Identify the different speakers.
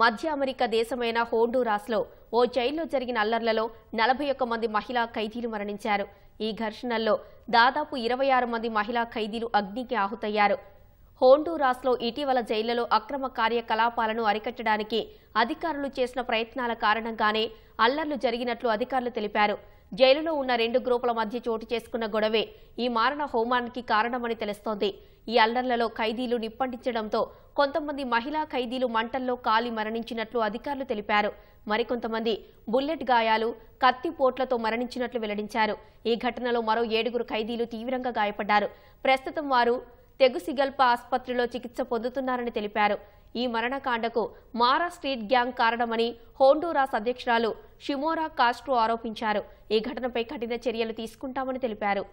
Speaker 1: మధ్య అమెరికా దేశమైన హోండూరాస్లో ఓ జైల్లో జరిగిన అల్లర్లలో నలభై ఒక్క మంది మహిళా ఖైదీలు మరణించారు ఈ ఘర్షణల్లో దాదాపు ఇరవై ఆరు మంది మహిళా ఖైదీలు అగ్నికి ఆహుతయ్యారు హోండూరాస్లో ఇటీవల జైళ్లలో అక్రమ కార్యకలాపాలను అరికట్టడానికి అధికారులు చేసిన ప్రయత్నాల కారణంగానే అల్లర్లు జరిగినట్లు అధికారులు తెలిపారు జైలులో ఉన్న రెండు గ్రూపుల మధ్య చోటు చేసుకున్న గొడవే ఈ మారణ హోమానికి కారణమని తెలుస్తోంది ఈ అల్లర్లలో ఖైదీలు నిప్పంటించడంతో కొంతమంది మహిళా ఖైదీలు మంటల్లో కాలి మరణించినట్లు అధికారులు తెలిపారు మరికొంతమంది బుల్లెట్ గాయాలు కత్తి పోట్లతో మరణించినట్లు వెల్లడించారు ఈ ఘటనలో మరో ఏడుగురు ఖైదీలు తీవ్రంగా గాయపడ్డారు ప్రస్తుతం వారు తెగుసిగల్ప ఆసుపత్రిలో చికిత్స పొందుతున్నారని తెలిపారు ఈ మరణకాండకు మారా స్ట్రీట్ గ్యాంగ్ కారణమని హోండూరాస్ అధ్యక్షురాలు షిమోరా కాస్ట్రో ఆరోపించారు ఈ ఘటనపై కఠిన చర్యలు తీసుకుంటామని తెలిపారు